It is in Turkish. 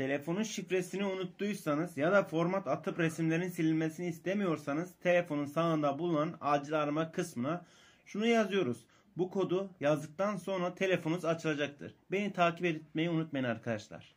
Telefonun şifresini unuttuysanız ya da format atıp resimlerin silinmesini istemiyorsanız telefonun sağında bulunan acil arama kısmına şunu yazıyoruz. Bu kodu yazdıktan sonra telefonunuz açılacaktır. Beni takip etmeyi unutmayın arkadaşlar.